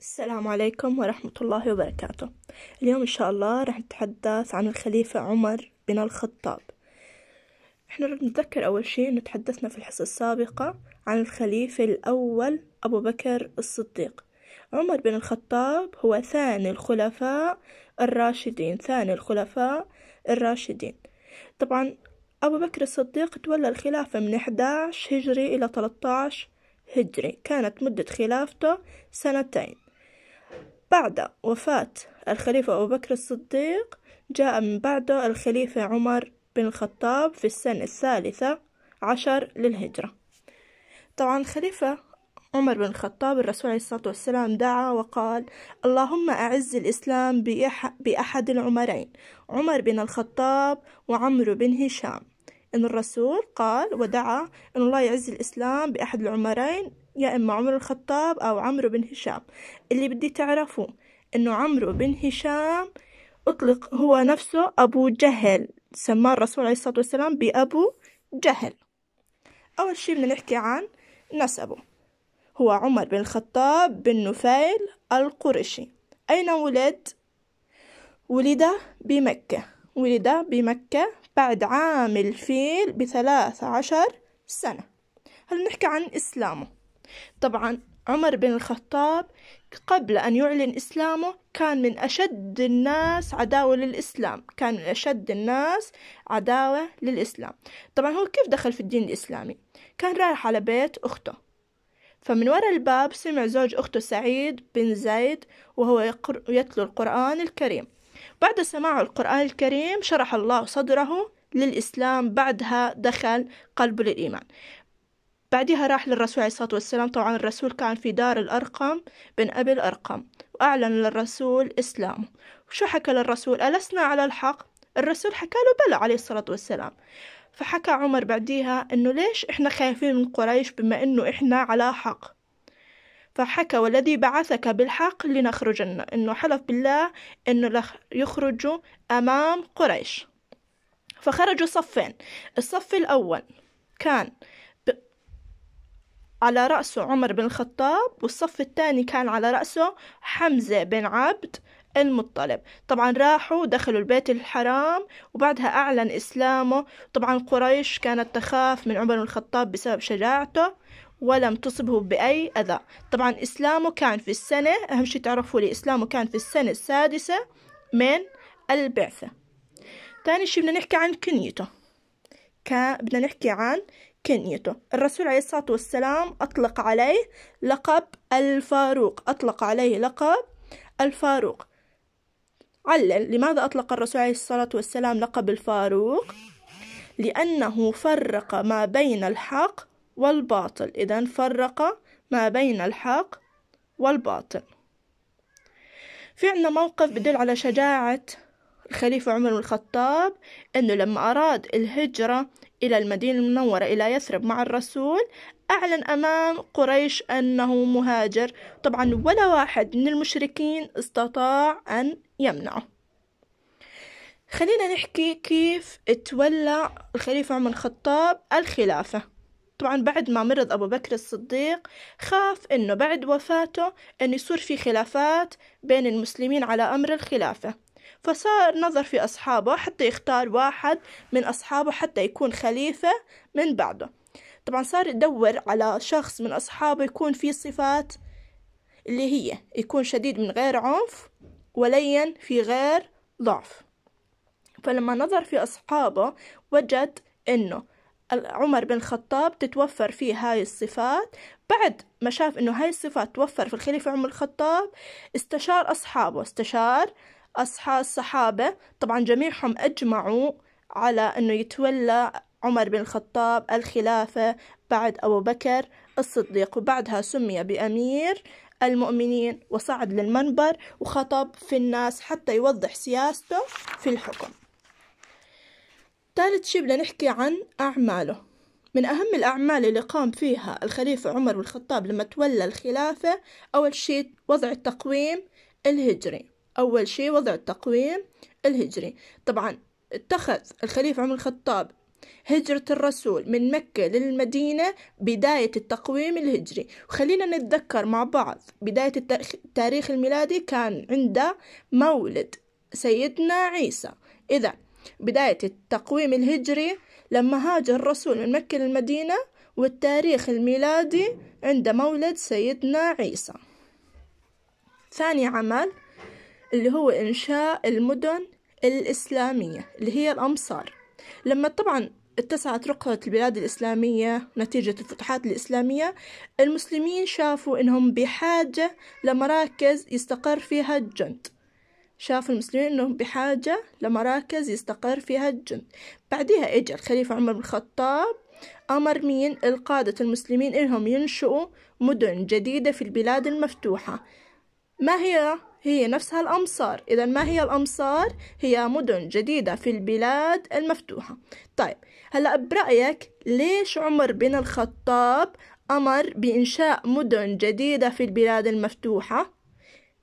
السلام عليكم ورحمة الله وبركاته اليوم إن شاء الله راح نتحدث عن الخليفة عمر بن الخطاب إحنا نتذكر أول شيء إنه تحدثنا في الحصة السابقة عن الخليفة الأول أبو بكر الصديق عمر بن الخطاب هو ثاني الخلفاء الراشدين ثاني الخلفاء الراشدين طبعا أبو بكر الصديق تولى الخلافة من 11 هجري إلى 13 هجري كانت مدة خلافته سنتين بعد وفاة الخليفة أبو بكر الصديق جاء من بعده الخليفة عمر بن الخطاب في السنة الثالثة عشر للهجرة طبعا خليفة عمر بن الخطاب الرسول عليه الصلاة والسلام دعا وقال اللهم أعز الإسلام بأح بأحد العمرين عمر بن الخطاب وعمرو بن هشام إن الرسول قال ودعا أن الله يعز الإسلام بأحد العمرين يا إما عمر الخطاب أو عمرو بن هشام اللي بدي تعرفوه إنه عمرو بن هشام أطلق هو نفسه أبو جهل سماه الرسول عليه الصلاة والسلام بأبو جهل أول شي بدنا نحكي عن نسبه هو عمر بن الخطاب بن نفيل القرشي أين ولد؟ ولد بمكة ولد بمكة بعد عام الفيل بثلاث عشر سنة هل نحكي عن إسلامه طبعا عمر بن الخطاب قبل أن يعلن إسلامه كان من أشد الناس عداوة للإسلام كان من أشد الناس عداوة للإسلام طبعا هو كيف دخل في الدين الإسلامي كان رايح على بيت أخته فمن وراء الباب سمع زوج أخته سعيد بن زيد وهو يقر... يتلو القرآن الكريم بعد سماع القرآن الكريم شرح الله صدره للإسلام بعدها دخل قلبه للإيمان بعدها راح للرسول عليه الصلاة والسلام طبعا الرسول كان في دار الأرقم بن أبي الأرقم وأعلن للرسول إسلامه وشو حكى للرسول ألسنا على الحق الرسول حكى له بلى عليه الصلاة والسلام فحكى عمر بعديها إنه ليش إحنا خايفين من قريش بما إنه إحنا على حق فحكى والذي بعثك بالحق لنخرجن إنه حلف بالله إنه يخرجوا أمام قريش فخرجوا صفين الصف الأول كان على رأسه عمر بن الخطاب والصف الثاني كان على رأسه حمزة بن عبد المطلب طبعا راحوا دخلوا البيت الحرام وبعدها أعلن إسلامه طبعا قريش كانت تخاف من عمر بن الخطاب بسبب شجاعته ولم تصبه بأي أذى طبعا إسلامه كان في السنة أهم شيء تعرفوا لي إسلامه كان في السنة السادسة من البعثة تاني شيء بدنا نحكي عن كنيته كان بدنا نحكي عن كنيته الرسول عليه الصلاة والسلام أطلق عليه لقب الفاروق أطلق عليه لقب الفاروق علل لماذا أطلق الرسول عليه الصلاة والسلام لقب الفاروق لأنه فرق ما بين الحق والباطل إذا فرق ما بين الحق والباطل في عنا موقف بدل على شجاعة الخليفة عمر بن الخطاب أنه لما أراد الهجرة إلى المدينة المنورة إلى يثرب مع الرسول أعلن أمام قريش أنه مهاجر طبعا ولا واحد من المشركين استطاع أن يمنعه خلينا نحكي كيف تولى الخليفة عمر الخطاب الخلافة طبعا بعد ما مرض أبو بكر الصديق خاف أنه بعد وفاته أن يصير في خلافات بين المسلمين على أمر الخلافة فصار نظر في أصحابه حتى يختار واحد من أصحابه حتى يكون خليفة من بعده طبعا صار يدور على شخص من أصحابه يكون فيه صفات اللي هي يكون شديد من غير عنف ولين في غير ضعف فلما نظر في أصحابه وجد أنه عمر بن الخطاب تتوفر فيه هاي الصفات بعد ما شاف أنه هاي الصفات توفر في الخليفة عمر الخطاب استشار أصحابه استشار أصحاب الصحابة طبعا جميعهم أجمعوا على أنه يتولى عمر بن الخطاب الخلافة بعد أبو بكر الصديق وبعدها سمي بأمير المؤمنين وصعد للمنبر وخطب في الناس حتى يوضح سياسته في الحكم ثالث شيء بدنا نحكي عن أعماله من أهم الأعمال اللي قام فيها الخليفة عمر بن الخطاب لما تولى الخلافة أول شيء وضع التقويم الهجري أول شي وضع التقويم الهجري طبعا اتخذ الخليفة عمر الخطاب هجرة الرسول من مكة للمدينة بداية التقويم الهجري وخلينا نتذكر مع بعض بداية التاريخ الميلادي كان عند مولد سيدنا عيسى إذا بداية التقويم الهجري لما هاجر الرسول من مكة للمدينة والتاريخ الميلادي عند مولد سيدنا عيسى ثاني عمل اللي هو إنشاء المدن الإسلامية اللي هي الأمصار لما طبعا اتسعت رقعة البلاد الإسلامية نتيجة الفتوحات الإسلامية المسلمين شافوا إنهم بحاجة لمراكز يستقر فيها الجند شاف المسلمين إنهم بحاجة لمراكز يستقر فيها الجند بعدها إجا الخليفة عمر بن الخطاب أمر مين القادة المسلمين إنهم ينشئوا مدن جديدة في البلاد المفتوحة ما هي هي نفسها الأمصار إذا ما هي الأمصار؟ هي مدن جديدة في البلاد المفتوحة طيب هلأ برأيك ليش عمر بن الخطاب أمر بإنشاء مدن جديدة في البلاد المفتوحة؟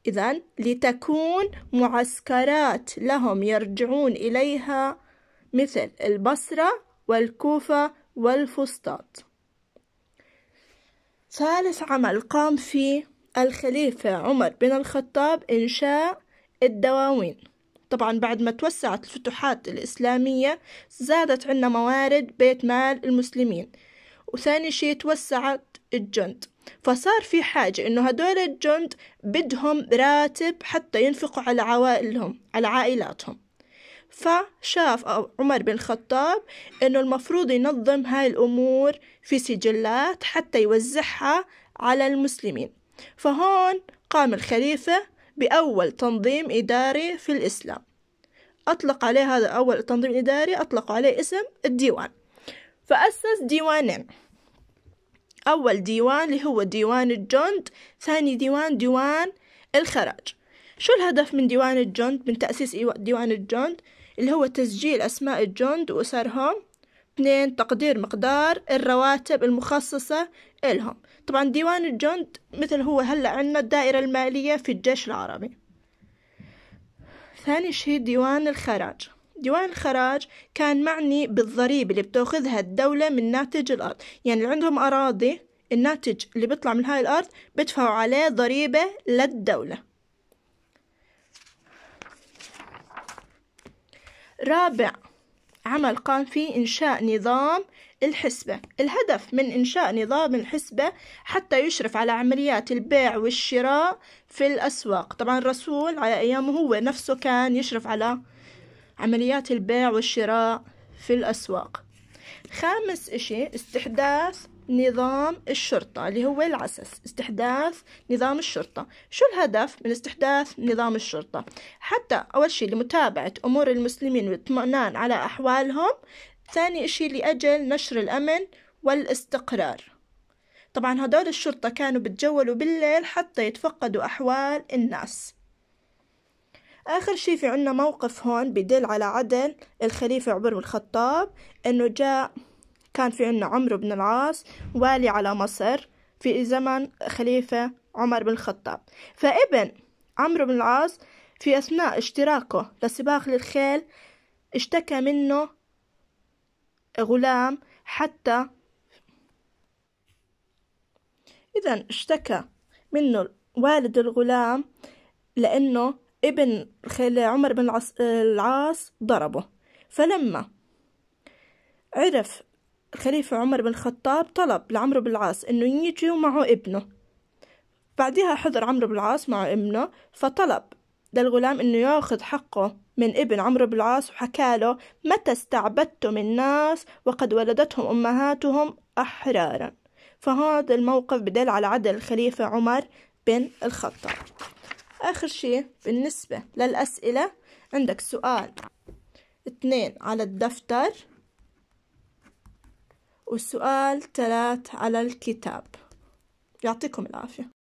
إذا لتكون معسكرات لهم يرجعون إليها مثل البصرة والكوفة والفسطاط ثالث عمل قام فيه الخليفة عمر بن الخطاب إنشاء الدواوين طبعا بعد ما توسعت الفتوحات الإسلامية زادت عنا موارد بيت مال المسلمين وثاني شيء توسعت الجند فصار في حاجة إنه هدول الجند بدهم راتب حتى ينفقوا على عوائلهم على عائلاتهم فشاف عمر بن الخطاب إنه المفروض ينظم هاي الأمور في سجلات حتى يوزعها على المسلمين فهون قام الخليفة بأول تنظيم إداري في الإسلام أطلق عليه هذا أول تنظيم إداري أطلق عليه اسم الديوان فأسس ديوانين أول ديوان اللي هو ديوان الجند ثاني ديوان ديوان الخراج شو الهدف من ديوان الجند من تأسيس ديوان الجند اللي هو تسجيل أسماء الجند وأسرهم اثنين تقدير مقدار الرواتب المخصصة إلهم طبعا ديوان الجند مثل هو هلا عندنا الدائرة المالية في الجيش العربي ثاني شيء ديوان الخراج ديوان الخراج كان معني بالضريبة اللي بتاخذها الدولة من ناتج الأرض يعني اللي عندهم أراضي الناتج اللي بيطلع من هاي الأرض بدفعوا عليه ضريبة للدولة رابع عمل قام فيه إنشاء نظام الحسبة الهدف من إنشاء نظام الحسبة حتى يشرف على عمليات البيع والشراء في الأسواق طبعا الرسول على أيامه هو نفسه كان يشرف على عمليات البيع والشراء في الأسواق خامس إشي استحداث نظام الشرطة اللي هو العسس استحداث نظام الشرطة شو الهدف من استحداث نظام الشرطة حتى أول شيء لمتابعة أمور المسلمين والاطمئنان على أحوالهم ثاني شيء لأجل نشر الأمن والاستقرار طبعا هدول الشرطة كانوا بتجولوا بالليل حتى يتفقدوا أحوال الناس آخر شي في عنا موقف هون بدل على عدل الخليفة عمر بن الخطاب إنه جاء كان في عنا عمرو بن العاص والي على مصر في زمن خليفة عمر بن الخطاب فابن عمرو بن العاص في أثناء اشتراكه لسباق للخيل اشتكى منه غلام حتى إذا اشتكى منه والد الغلام لأنه ابن خيل عمر بن العاص ضربه فلما عرف الخليفة عمر بن الخطاب طلب لعمرو بن العاص إنه يجي ومعه ابنه بعدها حضر عمرو بن العاص مع ابنه فطلب للغلام إنه ياخذ حقه من ابن عمرو بن العاص وحكى له متى استعبدتم الناس وقد ولدتهم أمهاتهم أحرارا فهذا الموقف بدل على عدل الخليفة عمر بن الخطاب آخر شيء بالنسبة للأسئلة عندك سؤال اثنين على الدفتر والسؤال ثلاث على الكتاب يعطيكم العافية